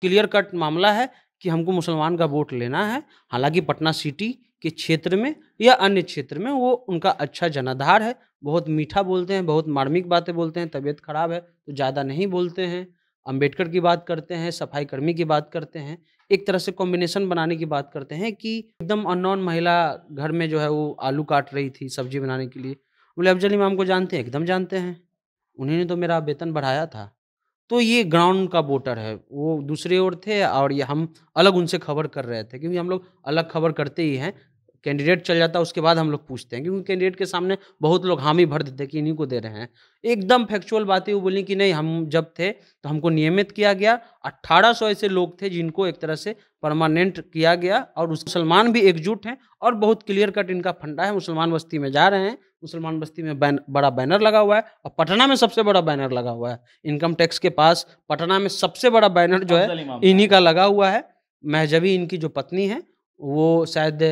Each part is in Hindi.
क्लियर कट मामला है कि हमको मुसलमान का वोट लेना है हालांकि पटना सिटी के क्षेत्र में या अन्य क्षेत्र में वो उनका अच्छा जनाधार है बहुत मीठा बोलते हैं बहुत मार्मिक बातें बोलते हैं तबीयत खराब है तो ज़्यादा नहीं बोलते हैं अंबेडकर की बात करते हैं सफाई कर्मी की बात करते हैं एक तरह से कॉम्बिनेशन बनाने की बात करते हैं कि एकदम अननोन महिला घर में जो है वो आलू काट रही थी सब्जी बनाने के लिए बोले अफजल इमाम को जानते हैं एकदम जानते हैं उन्हीं ने तो मेरा वेतन बढ़ाया था तो ये ग्राउंड का वोटर है वो दूसरे ओर थे और ये हम अलग उनसे खबर कर रहे थे क्योंकि हम लोग अलग खबर करते ही हैं कैंडिडेट चल जाता है उसके बाद हम लोग पूछते हैं क्योंकि कैंडिडेट के सामने बहुत लोग हामी भर देते कि इन्हीं को दे रहे हैं एकदम फैक्चुअल बातें वो बोली कि नहीं हम जब थे तो हमको नियमित किया गया अट्ठारह ऐसे लोग थे जिनको एक तरह से परमानेंट किया गया और मुसलमान भी एकजुट हैं और बहुत क्लियर कट इनका फंडा है मुसलमान बस्ती में जा रहे हैं मुसलमान बस्ती में बैन, बड़ा बैनर लगा हुआ है और पटना में सबसे बड़ा बैनर लगा हुआ है इनकम टैक्स के पास पटना में सबसे बड़ा बैनर जो है इन्हीं का लगा हुआ है महजबी इनकी जो पत्नी है वो शायद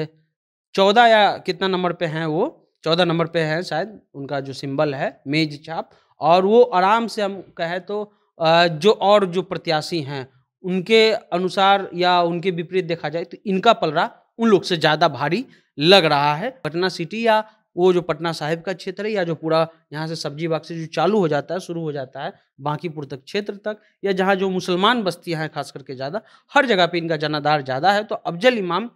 चौदह या कितना नंबर पे हैं वो चौदह नंबर पे हैं शायद उनका जो सिंबल है मेज छाप और वो आराम से हम कहें तो जो और जो प्रत्याशी हैं उनके अनुसार या उनके विपरीत देखा जाए तो इनका पलड़ा उन लोग से ज़्यादा भारी लग रहा है पटना सिटी या वो जो पटना साहिब का क्षेत्र है या जो पूरा यहाँ से सब्जी बाग से जो चालू हो जाता है शुरू हो जाता है बांकीपुर तक क्षेत्र तक या जहाँ जो मुसलमान बस्तियाँ हैं खास करके ज़्यादा हर जगह पे इनका जनाधार ज़्यादा है तो अफजल इमाम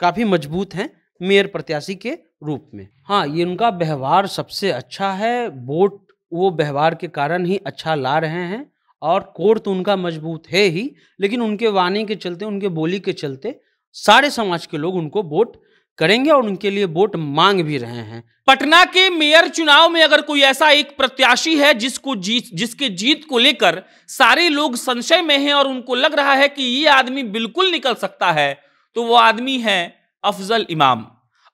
काफ़ी मजबूत हैं मेयर प्रत्याशी के रूप में हाँ ये उनका व्यवहार सबसे अच्छा है वोट वो व्यवहार के कारण ही अच्छा ला रहे हैं और कोर तो उनका मजबूत है ही लेकिन उनके वाणी के चलते उनके बोली के चलते सारे समाज के लोग उनको वोट करेंगे और उनके लिए वोट मांग भी रहे हैं पटना के मेयर चुनाव में अगर कोई ऐसा एक प्रत्याशी है जिसको जीत जिसके जीत को लेकर सारे लोग संशय में हैं और उनको लग रहा है कि ये आदमी बिल्कुल निकल सकता है तो वो आदमी है अफजल इमाम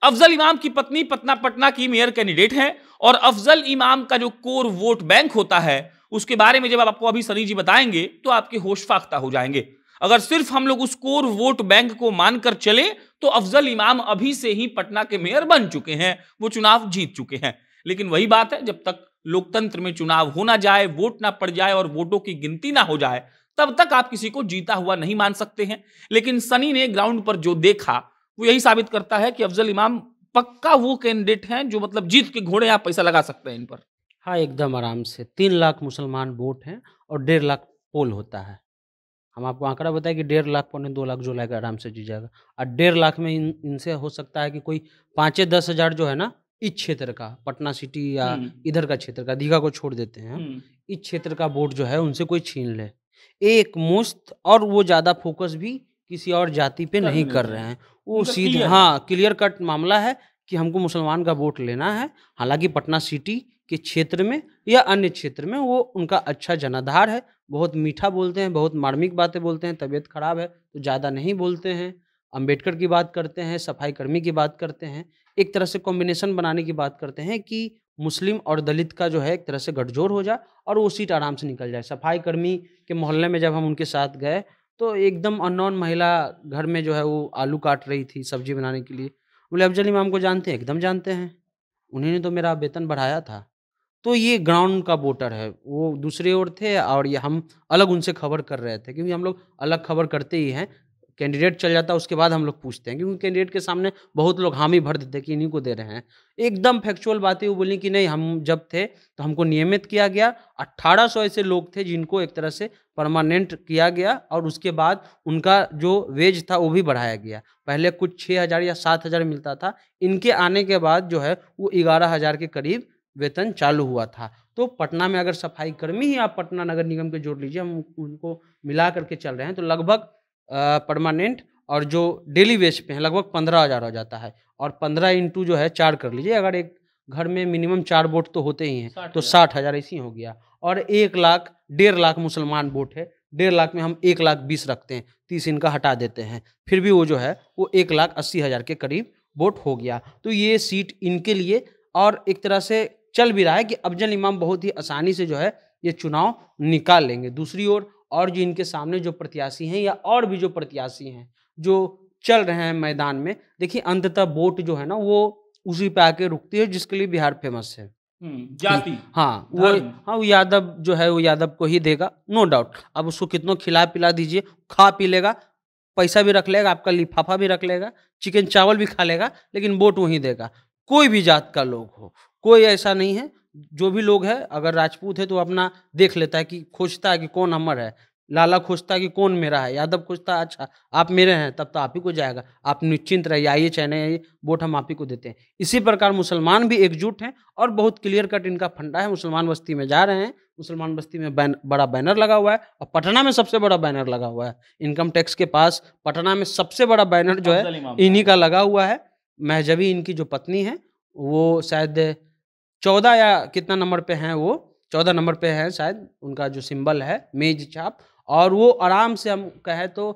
अफजल इमाम की पत्नी पटना पटना की मेयर कैंडिडेट है और अफजल इमाम का जो कोर वोट बैंक होता है उसके बारे में जब आपको अभी सनी जी बताएंगे तो आपके होश फाख्ता हो जाएंगे अगर सिर्फ हम लोग उस कोर वोट बैंक को मानकर चले तो अफजल इमाम अभी से ही पटना के मेयर बन चुके हैं वो चुनाव जीत चुके हैं लेकिन वही बात है जब तक लोकतंत्र में चुनाव हो ना जाए वोट ना पड़ जाए और वोटों की गिनती ना हो जाए तब तक आप किसी को जीता हुआ नहीं मान सकते हैं लेकिन सनी ने ग्राउंड पर जो देखा वो यही साबित करता है कि अफजल इमाम पक्का वो कैंडिडेट हैं जो मतलब जीत के घोड़े आप पैसा लगा सकते हैं इन पर हाँ एकदम आराम से तीन लाख मुसलमान वोट हैं और डेढ़ लाख पोल होता है हम आपको आंकड़ा बताए कि डेढ़ लाख पौने दो लाख जो लाएगा आराम से जीत जाएगा और डेढ़ लाख में इन इनसे हो सकता है कि कोई पाँचे दस हज़ार जो है ना इस क्षेत्र का पटना सिटी या इधर का क्षेत्र का दीघा को छोड़ देते हैं इस क्षेत्र का वोट जो है उनसे कोई छीन ले एक मुश्त और वो ज़्यादा फोकस भी किसी और जाति पे नहीं कर रहे हैं वो सीधा हाँ क्लियर कट मामला है कि हमको मुसलमान का वोट लेना है हालांकि पटना सिटी के क्षेत्र में या अन्य क्षेत्र में वो उनका अच्छा जनाधार है बहुत मीठा बोलते हैं बहुत मार्मिक बातें बोलते हैं तबीयत खराब है तो ज़्यादा नहीं बोलते हैं अंबेडकर की बात करते हैं सफाई कर्मी की बात करते हैं एक तरह से कॉम्बिनेशन बनाने की बात करते हैं कि मुस्लिम और दलित का जो है एक तरह से गठजोड़ हो जाए और वो सीट आराम से निकल जाए सफाई कर्मी के मोहल्ले में जब हम उनके साथ गए तो एकदम अननोन महिला घर में जो है वो आलू काट रही थी सब्जी बनाने के लिए बोले अफजल इमाम को जानते हैं एकदम जानते हैं उन्हीं ने तो मेरा वेतन बढ़ाया था तो ये ग्राउंड का वोटर है वो दूसरे ओर थे और ये हम अलग उनसे खबर कर रहे थे क्योंकि हम लोग अलग खबर करते ही हैं कैंडिडेट चल जाता है उसके बाद हम लोग पूछते हैं क्योंकि कैंडिडेट के सामने बहुत लोग हामी भर देते कि इन्हीं को दे रहे हैं एकदम फैक्चुअल बातें वो बोली कि नहीं हम जब थे तो हमको नियमित किया गया 1800 ऐसे लोग थे जिनको एक तरह से परमानेंट किया गया और उसके बाद उनका जो वेज था वो भी बढ़ाया गया पहले कुछ छः हज़ार या सात हज़ार मिलता था इनके आने के बाद जो है वो ग्यारह हज़ार के करीब वेतन चालू हुआ था तो पटना में अगर सफाई कर्मी ही आप पटना नगर निगम के जोड़ लीजिए हम उनको मिला करके चल रहे हैं तो लगभग परमानेंट और जो डेली वेज पे हैं लगभग पंद्रह हज़ार हो जाता है और पंद्रह इंटू जो है चार कर लीजिए अगर एक घर में मिनिमम चार वोट तो होते ही हैं तो साठ हज़ार ऐसी हो गया और एक लाख डेढ़ लाख मुसलमान वोट है डेढ़ लाख में हम एक लाख बीस रखते हैं तीस इनका हटा देते हैं फिर भी वो जो है वो एक लाख अस्सी हज़ार के करीब वोट हो गया तो ये सीट इनके लिए और एक तरह से चल भी रहा है कि अफजल इमाम बहुत ही आसानी से जो है ये चुनाव निकाल लेंगे दूसरी ओर और जो इनके सामने जो प्रत्याशी हैं या और भी जो प्रत्याशी हैं जो चल रहे हैं मैदान में देखिए अंततः वोट जो है ना वो उसी पे आके रुकती है जिसके लिए बिहार फेमस है हम्म, जाति हाँ वो हाँ वो यादव जो है वो यादव को ही देगा नो डाउट अब उसको कितनों खिला पिला दीजिए खा पी लेगा पैसा भी रख लेगा आपका लिफाफा भी रख लेगा चिकन चावल भी खा लेगा लेकिन वोट वहीं देगा कोई भी जात का लोग हो कोई ऐसा नहीं है जो भी लोग है अगर राजपूत है तो अपना देख लेता है कि खोजता है कि कौन अमर है लाला खोजता है कि कौन मेरा है यादव खोजता है अच्छा आप मेरे हैं तब तो आप ही को जाएगा आप निश्चिंत रहिए आइए चाहे नहीं वोट हम आप ही को देते हैं इसी प्रकार मुसलमान भी एकजुट हैं और बहुत क्लियर कट इनका फंडा है मुसलमान बस्ती में जा रहे हैं मुसलमान बस्ती में बैन, बड़ा बैनर लगा हुआ है और पटना में सबसे बड़ा बैनर लगा हुआ है इनकम टैक्स के पास पटना में सबसे बड़ा बैनर जो है इन्हीं का लगा हुआ है महजबी इनकी जो पत्नी है वो शायद चौदह या कितना नंबर पे हैं वो चौदह नंबर पे हैं शायद उनका जो सिंबल है मेज छाप और वो आराम से हम कहें तो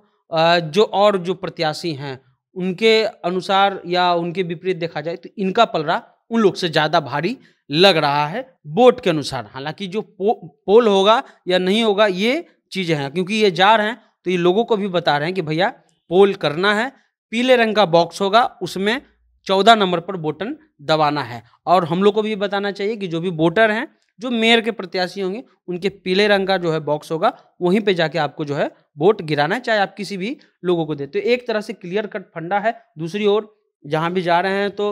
जो और जो प्रत्याशी हैं उनके अनुसार या उनके विपरीत देखा जाए तो इनका पलरा उन लोग से ज़्यादा भारी लग रहा है वोट के अनुसार हालांकि जो पो, पोल होगा या नहीं होगा ये चीज़ें हैं क्योंकि ये जा रहे हैं तो ये लोगों को भी बता रहे हैं कि भैया पोल करना है पीले रंग का बॉक्स होगा उसमें चौदह नंबर पर बोटन दबाना है और हम लोग को भी बताना चाहिए कि जो भी वोटर हैं जो मेयर के प्रत्याशी होंगे उनके पीले रंग का जो है बॉक्स होगा वहीं पे जाके आपको जो है वोट गिराना है चाहे आप किसी भी लोगों को दे तो एक तरह से क्लियर कट फंडा है दूसरी ओर जहाँ भी जा रहे हैं तो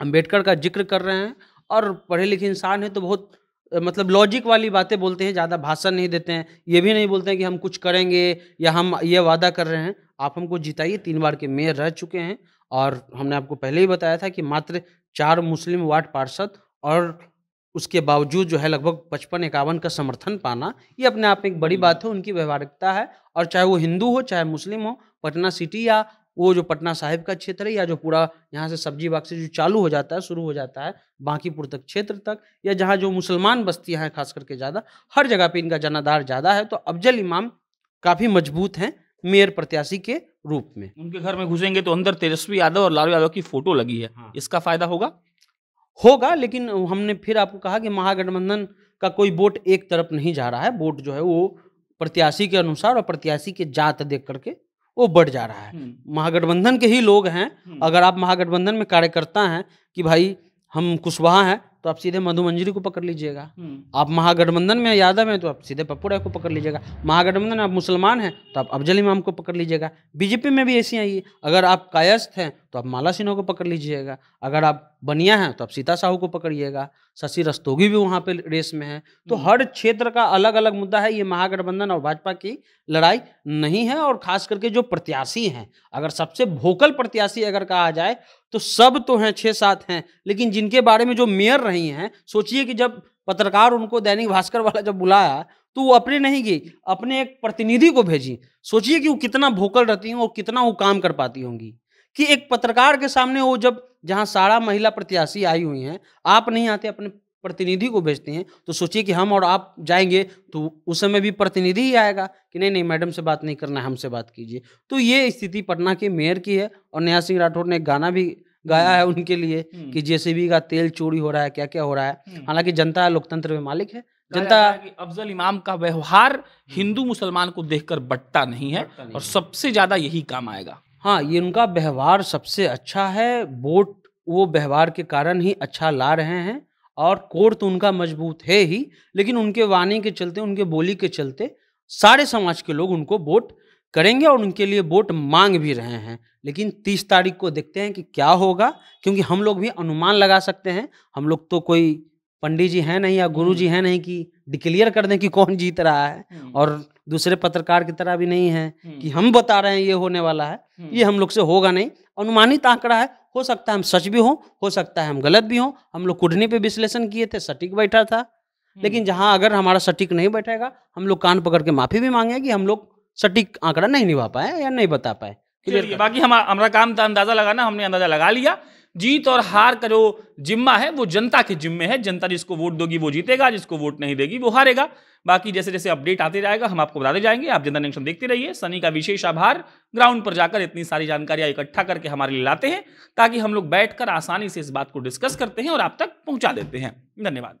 अम्बेडकर का जिक्र कर रहे हैं और पढ़े लिखे इंसान हैं तो बहुत मतलब लॉजिक वाली बातें बोलते हैं ज़्यादा भाषण नहीं देते हैं ये भी नहीं बोलते हैं कि हम कुछ करेंगे या हम ये वादा कर रहे हैं आप हमको जिताइए तीन बार के मेयर रह चुके हैं और हमने आपको पहले ही बताया था कि मात्र चार मुस्लिम वार्ड पार्षद और उसके बावजूद जो है लगभग पचपन इक्यावन का समर्थन पाना ये अपने आप में एक बड़ी बात हम्म। है उनकी व्यवहारिकता है और चाहे वो हिंदू हो चाहे मुस्लिम हो पटना सिटी या वो जो पटना साहिब का क्षेत्र है या जो पूरा यहाँ से सब्जी बाग से जो चालू हो जाता है शुरू हो जाता है बांकीपुर तक क्षेत्र तक या जहाँ जो मुसलमान बस्तियाँ हैं खास करके ज़्यादा हर जगह पर इनका जनाधार ज़्यादा है तो अफजल इमाम काफ़ी मजबूत हैं मेयर प्रत्याशी के रूप में उनके घर में घुसेंगे तो अंदर तेजस्वी यादव और लालू यादव की फोटो लगी है हाँ। इसका फायदा होगा होगा लेकिन हमने फिर आपको कहा कि महागठबंधन का कोई वोट एक तरफ नहीं जा रहा है वोट जो है वो प्रत्याशी के अनुसार और प्रत्याशी के जात देख करके वो बढ़ जा रहा है हम्म। महागठबंधन के ही लोग हैं हम्म। अगर आप महागठबंधन में कार्यकर्ता हैं कि भाई हम कुशवाहा हैं तो आप सीधे मधु मंजरी को पकड़ लीजिएगा हम्म। आप महागठबंधन में यादव हैं तो आप सीधे राय को पकड़ लीजिएगा महागठबंधन आप मुसलमान हैं तो आप अफजल इमाम को पकड़ लीजिएगा बीजेपी में भी ऐसी आई है अगर आप कायस्थ हैं तो आप माला सिन्हा को पकड़ लीजिएगा अगर आप बनिया हैं तो आप सीता साहू को पकड़िएगा शशि रस्तोगी भी वहाँ पे रेस में है तो हम्म। हर क्षेत्र का अलग अलग मुद्दा है ये महागठबंधन और भाजपा की लड़ाई नहीं है और खास करके जो प्रत्याशी हैं अगर सबसे भोकल प्रत्याशी अगर कहा जाए तो सब तो हैं छः सात हैं लेकिन जिनके बारे में जो मेयर रही हैं सोचिए कि जब पत्रकार उनको दैनिक भास्कर वाला जब बुलाया तो वो अपने नहीं गई अपने एक प्रतिनिधि को भेजी सोचिए कि वो कितना भोकल रहती हैं और कितना वो काम कर पाती होंगी कि एक पत्रकार के सामने वो जब जहां सारा महिला प्रत्याशी आई हुई हैं आप नहीं आते अपने प्रतिनिधि को भेजते हैं तो सोचिए कि हम और आप जाएंगे तो उस समय भी प्रतिनिधि ही आएगा कि नहीं नहीं मैडम से बात नहीं करना है हमसे बात कीजिए तो ये स्थिति पटना के मेयर की है और नेहा सिंह राठौर ने गाना भी गाया है हम्म। उनके लिए हम्म। कि जेसीबी का तेल चोरी हो रहा है क्या क्या हो रहा है हम्म। हालांकि जनता लोकतंत्र में मालिक है जनता अफजल इमाम का व्यवहार हिंदू मुसलमान को देखकर बटता नहीं है और सबसे ज्यादा यही काम आएगा हाँ ये उनका व्यवहार सबसे अच्छा है वोट वो व्यवहार के कारण ही अच्छा ला रहे हैं और कोर तो उनका मजबूत है ही लेकिन उनके वाणी के चलते उनके बोली के चलते सारे समाज के लोग उनको वोट करेंगे और उनके लिए वोट मांग भी रहे हैं लेकिन तीस तारीख को देखते हैं कि क्या होगा क्योंकि हम लोग भी अनुमान लगा सकते हैं हम लोग तो कोई पंडित जी हैं नहीं या गुरु जी हम्म। हैं नहीं कि डिक्लेयर कर दें कि कौन जीत रहा है हम्म। और दूसरे पत्रकार की तरह भी नहीं है हम्म। कि हम बता रहे हैं ये होने वाला है ये हम लोग से होगा नहीं अनुमानित आंकड़ा है हो सकता है हम सच भी हों हो सकता है हम गलत भी हों हम लोग कुडनी पे विश्लेषण किए थे सटीक बैठा था लेकिन जहां अगर हमारा सटीक नहीं बैठेगा हम लोग कान पकड़ के माफी भी मांगे कि हम लोग सटीक आंकड़ा नहीं निभा पाए या नहीं बता पाए बाकी हमारा काम तो अंदाजा लगाना हमने अंदाजा लगा लिया जीत और हार का जो जिम्मा है वो जनता के जिम्मे है जनता जिसको वोट दोगी वो जीतेगा जिसको वोट नहीं देगी वो हारेगा बाकी जैसे जैसे अपडेट आते जाएगा हम आपको बताते जाएंगे आप जनता नेक्शन देखते रहिए सनी का विशेष आभार ग्राउंड पर जाकर इतनी सारी जानकारियां इकट्ठा करके हमारे लिए लाते हैं ताकि हम लोग बैठकर आसानी से इस बात को डिस्कस करते हैं और आप तक पहुंचा देते हैं धन्यवाद